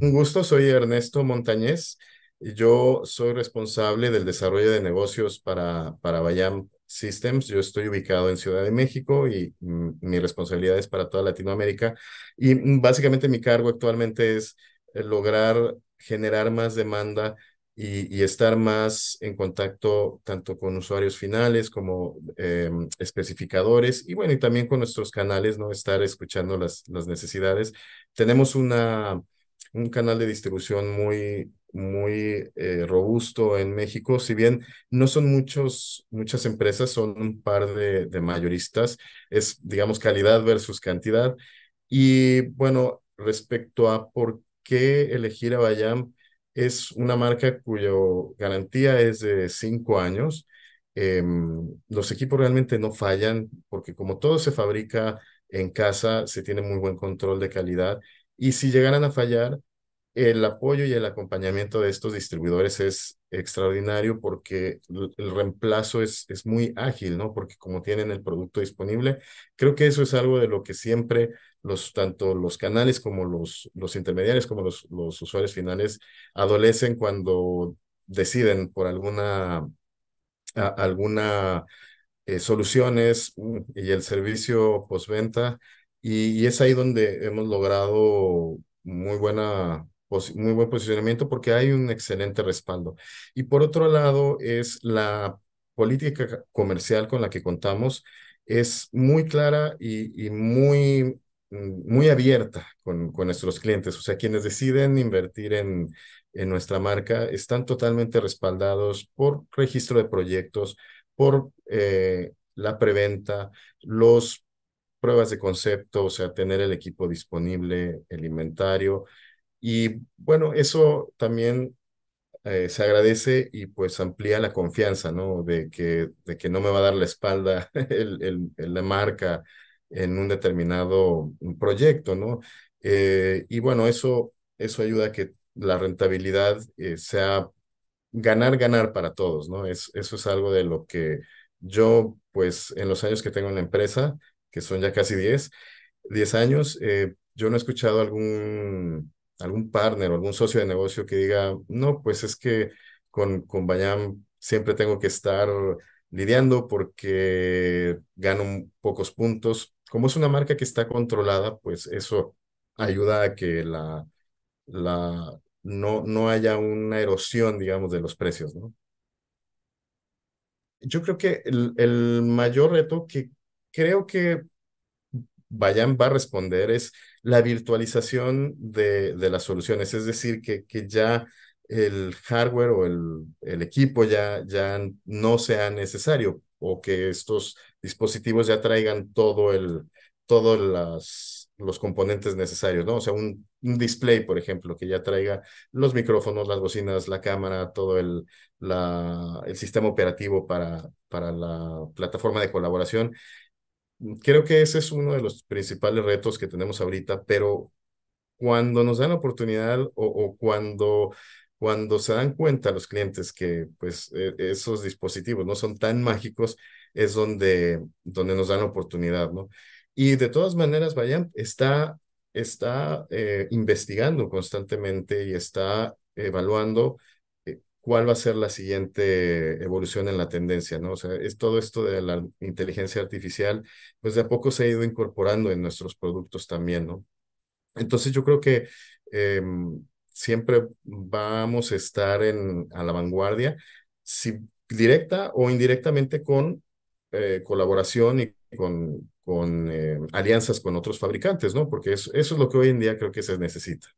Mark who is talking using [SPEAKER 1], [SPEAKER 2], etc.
[SPEAKER 1] Un gusto, soy Ernesto Montañez. Yo soy responsable del desarrollo de negocios para, para Bayam Systems. Yo estoy ubicado en Ciudad de México y mm, mi responsabilidad es para toda Latinoamérica. Y mm, básicamente mi cargo actualmente es eh, lograr generar más demanda y, estar más en contacto tanto con usuarios finales como em, especificadores y bueno, y también con nuestros canales, ¿no? Estar escuchando las, las necesidades. Tenemos una, un canal de distribución muy, muy eh, robusto en México, si bien no son muchos, muchas empresas, son un par de, de mayoristas, es, digamos, calidad versus cantidad. Y bueno, respecto a por qué elegir a Bayam, es una marca cuya garantía es de cinco años. Em, los equipos realmente no fallan porque como todo se fabrica en casa, se tiene muy buen control de calidad y si llegaran a fallar, el apoyo y el acompañamiento de estos distribuidores es extraordinario porque el reemplazo es, es muy ágil, ¿no? Porque como tienen el producto disponible, creo que eso es algo de lo que siempre tanto los canales como los, los intermediarios, como los, los usuarios finales, adolecen cuando deciden por alguna, solución alguna eh, soluciones mm, y el servicio postventa. Y, y, es ahí donde hemos logrado muy buena muy buen posicionamiento porque hay un excelente respaldo. Y por otro lado es la política comercial con la que contamos es muy clara y, y muy Mm, muy abierta con, con, nuestros clientes. O sea, quienes deciden invertir en, en nuestra marca están totalmente respaldados por registro de proyectos, por eh, la preventa, los pruebas de concepto, o sea, tener el equipo disponible, el inventario. Y bueno, eso también eh, se agradece y pues amplía la confianza, ¿no? De que, de que no me va a dar la espalda el, el, la marca en un determinado mm, proyecto, ¿no? Eh, y bueno, eso, eso ayuda a que la rentabilidad eh, sea ganar, ganar para todos, ¿no? Es, eso es algo de lo que yo, pues, en los años que tengo en la empresa, que son ya casi 10, 10 años, eh, yo no he escuchado algún, algún partner o algún socio de negocio que diga, no, pues es que con, con Bayam siempre tengo que estar lidiando porque gano pocos puntos como es una marca que está controlada, pues eso ayuda a que la, la, no, no haya una erosión, digamos, de los precios, ¿no? Yo creo que el, mayor reto que creo que Bayan va a responder es la virtualización de, las soluciones, es decir, que, que ya el hardware o el, equipo ya, ya no sea necesario o que estos dispositivos ya traigan todo el, todos las, los componentes necesarios, ¿no? O sea, un, display, por ejemplo, que ya traiga los micrófonos, las bocinas, la cámara, todo el, la, el sistema operativo para, para la plataforma de colaboración. Creo que ese es uno de los principales retos que tenemos ahorita, pero cuando nos dan la oportunidad o cuando cuando se dan cuenta los clientes que pues e, esos dispositivos no son tan mágicos, es donde, donde nos dan oportunidad, ¿no? Y de todas maneras, vayan está, está eh, investigando constantemente y está evaluando eh, cuál va a ser la siguiente evolución en la tendencia, ¿no? O sea, es todo esto de la inteligencia artificial, pues de a poco se ha ido incorporando en nuestros productos también, ¿no? Entonces yo creo que em, siempre vamos a estar en, a la vanguardia, si directa o indirectamente con eh, colaboración y con, con eh, alianzas con otros fabricantes, ¿no? Porque eso, eso es lo que hoy en día creo que se necesita.